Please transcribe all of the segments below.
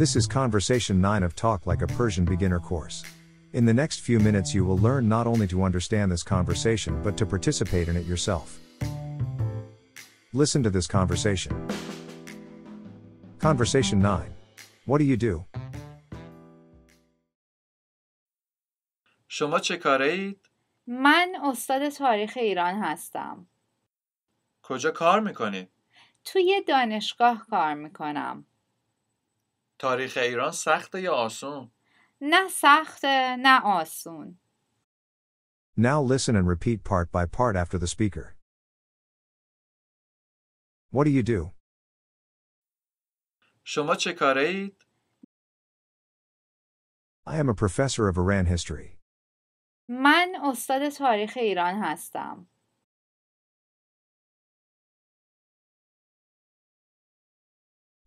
This is Conversation 9 of Talk Like a Persian Beginner course. In the next few minutes, you will learn not only to understand this conversation but to participate in it yourself. Listen to this conversation. Conversation 9. What do you do? شما چه کاره اید؟ من استاد تاریخ ایران هستم. کجا کار میکنید؟ توی دانشگاه کار میکنم. تاریخ ایران سخته یا آسون؟ نه سخته نه آسون. Now listen and repeat part by part after the speaker. What do you do? شما چه کاره اید؟ I am a professor of Iran history. من استاد تاریخ ایران هستم.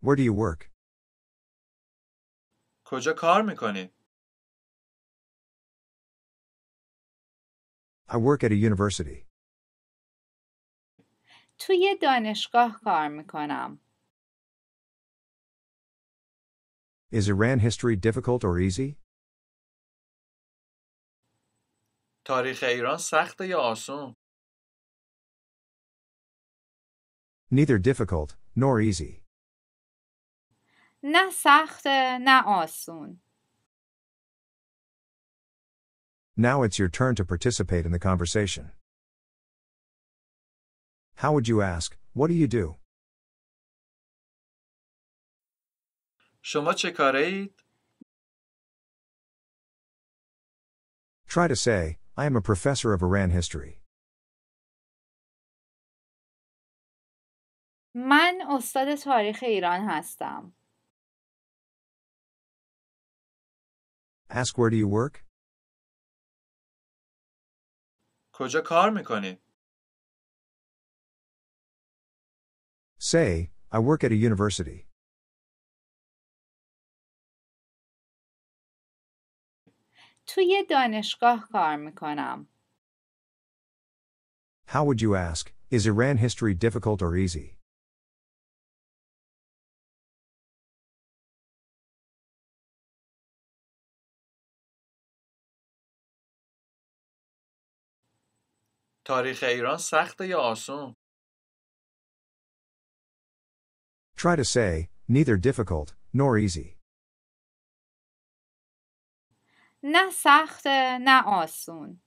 Where do you work? کجا کار میکنی؟ I work at a university. توی دانشگاه کار میکنم. Is Iran history difficult or easy? تاریخ ایران سخت یا آسون؟ Neither difficult nor easy. نه نه آسون. Now it's your turn to participate in the conversation. How would you ask, what do you do? شما چه Try to say, I am a professor of Iran history. من استاد تاریخ ایران هستم. Ask where do you work? کجا کار میکنی؟ Say, I work at a university. توی دانشگاه کار میکنم. How would you ask, is Iran history difficult or easy? تاریخ ایران یا آسون؟ Try to say, neither difficult nor easy. نه سخته نه آسون.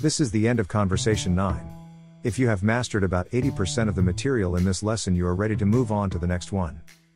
This is the end of conversation 9. If you have mastered about 80% of the material in this lesson, you are ready to move on to the next one.